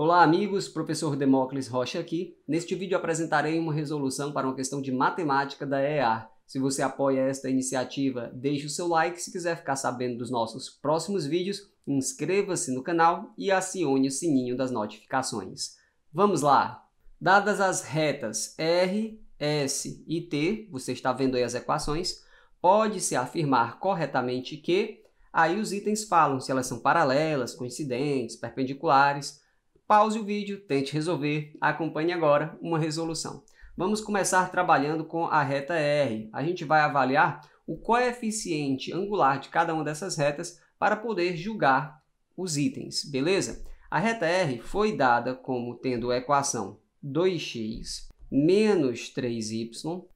Olá amigos, professor Demócles Rocha aqui. Neste vídeo apresentarei uma resolução para uma questão de matemática da EA. Se você apoia esta iniciativa, deixe o seu like. Se quiser ficar sabendo dos nossos próximos vídeos, inscreva-se no canal e acione o sininho das notificações. Vamos lá! Dadas as retas R, S e T, você está vendo aí as equações, pode-se afirmar corretamente que aí os itens falam se elas são paralelas, coincidentes, perpendiculares, Pause o vídeo, tente resolver, acompanhe agora uma resolução. Vamos começar trabalhando com a reta R. A gente vai avaliar o coeficiente angular de cada uma dessas retas para poder julgar os itens, beleza? A reta R foi dada como tendo a equação 2x menos 3y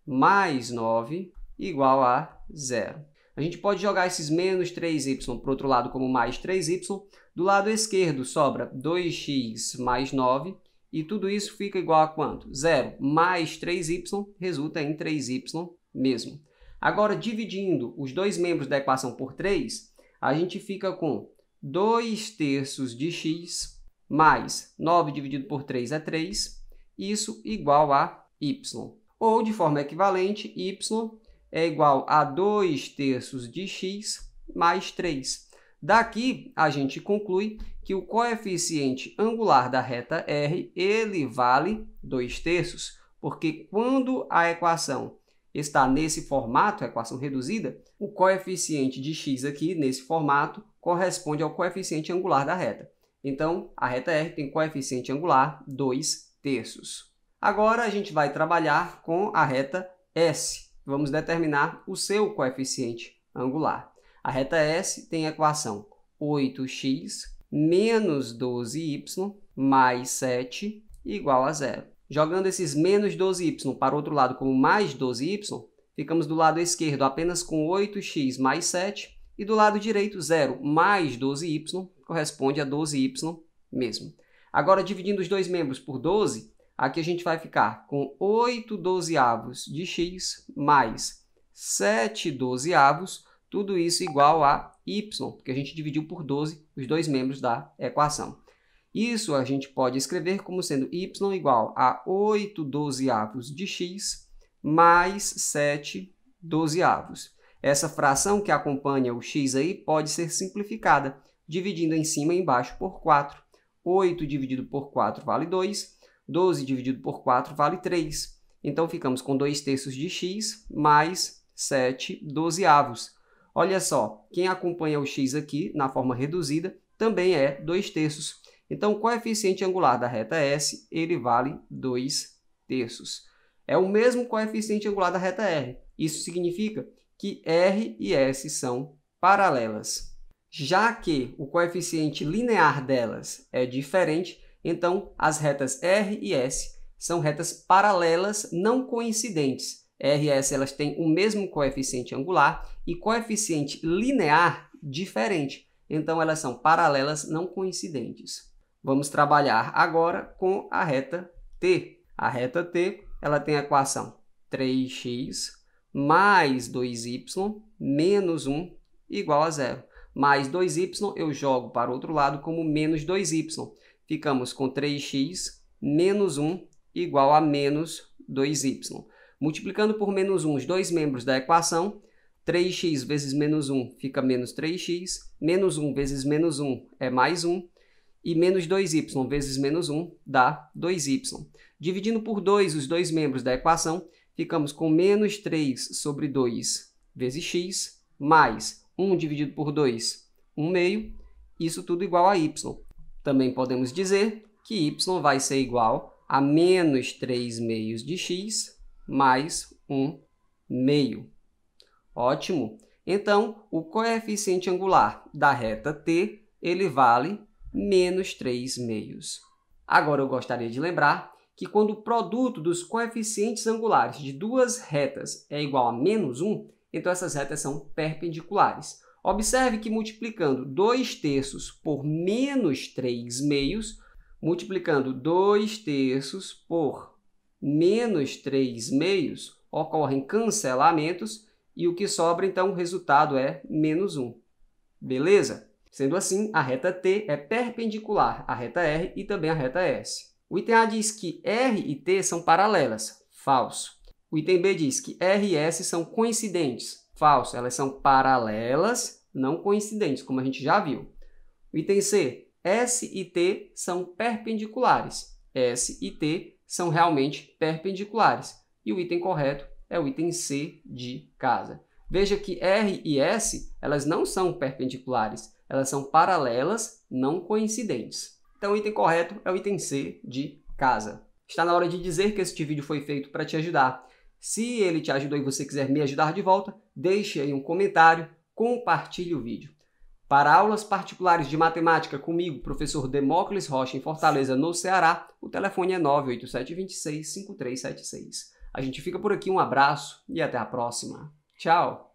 mais 9 igual a zero. A gente pode jogar esses menos 3y para o outro lado como mais 3y. Do lado esquerdo sobra 2x mais 9. E tudo isso fica igual a quanto? 0 mais 3y resulta em 3y mesmo. Agora, dividindo os dois membros da equação por 3, a gente fica com 2 terços de x mais 9 dividido por 3 é 3, isso igual a y. Ou, de forma equivalente, y é igual a 2 terços de x mais 3. Daqui, a gente conclui que o coeficiente angular da reta r ele vale 2 terços, porque quando a equação está nesse formato, a equação reduzida, o coeficiente de x aqui, nesse formato, corresponde ao coeficiente angular da reta. Então, a reta R tem coeficiente angular 2 terços. Agora, a gente vai trabalhar com a reta S vamos determinar o seu coeficiente angular. A reta S tem a equação 8x menos 12y mais 7 igual a zero. Jogando esses menos 12y para o outro lado como mais 12y, ficamos do lado esquerdo apenas com 8x mais 7 e do lado direito 0 mais 12y corresponde a 12y mesmo. Agora, dividindo os dois membros por 12, Aqui a gente vai ficar com 8 dozeavos de x mais 7 dozeavos, tudo isso igual a y, porque a gente dividiu por 12 os dois membros da equação. Isso a gente pode escrever como sendo y igual a 8 dozeavos de x mais 7 dozeavos. Essa fração que acompanha o x aí pode ser simplificada, dividindo em cima e embaixo por 4. 8 dividido por 4 vale 2, 12 dividido por 4 vale 3. Então, ficamos com 2 terços de x mais 7 dozeavos. Olha só, quem acompanha o x aqui na forma reduzida também é 2 terços. Então, é o coeficiente angular da reta S ele vale 2 terços. É o mesmo coeficiente é angular da reta R. Isso significa que R e S são paralelas. Já que o coeficiente linear delas é diferente, então, as retas R e S são retas paralelas não coincidentes. R e S elas têm o mesmo coeficiente angular e coeficiente linear diferente. Então, elas são paralelas não coincidentes. Vamos trabalhar agora com a reta T. A reta T ela tem a equação 3x mais 2y menos 1 igual a zero. Mais 2y eu jogo para o outro lado como menos 2y ficamos com 3x menos 1 igual a menos 2y. Multiplicando por menos 1 os dois membros da equação, 3x vezes menos 1 fica menos 3x, menos 1 vezes menos 1 é mais 1, e menos 2y vezes menos 1 dá 2y. Dividindo por 2 os dois membros da equação, ficamos com menos 3 sobre 2 vezes x, mais 1 dividido por 2, 1 meio, isso tudo igual a y. Também podemos dizer que y vai ser igual a menos 3 meios de x mais 1 meio. Ótimo! Então, o coeficiente angular da reta t ele vale menos 3 meios. Agora, eu gostaria de lembrar que quando o produto dos coeficientes angulares de duas retas é igual a menos 1, então essas retas são perpendiculares. Observe que multiplicando 2 terços por menos 3 meios, multiplicando 2 terços por menos 3 meios, ocorrem cancelamentos e o que sobra, então, o resultado é menos 1. Beleza? Sendo assim, a reta T é perpendicular à reta R e também à reta S. O item A diz que R e T são paralelas. Falso. O item B diz que R e S são coincidentes. Falso, elas são paralelas, não coincidentes, como a gente já viu. O item C, S e T são perpendiculares. S e T são realmente perpendiculares. E o item correto é o item C de casa. Veja que R e S, elas não são perpendiculares, elas são paralelas, não coincidentes. Então, o item correto é o item C de casa. Está na hora de dizer que este vídeo foi feito para te ajudar. Se ele te ajudou e você quiser me ajudar de volta, deixe aí um comentário, compartilhe o vídeo. Para aulas particulares de matemática comigo, professor Demócles Rocha, em Fortaleza, no Ceará, o telefone é 987265376. A gente fica por aqui, um abraço e até a próxima. Tchau!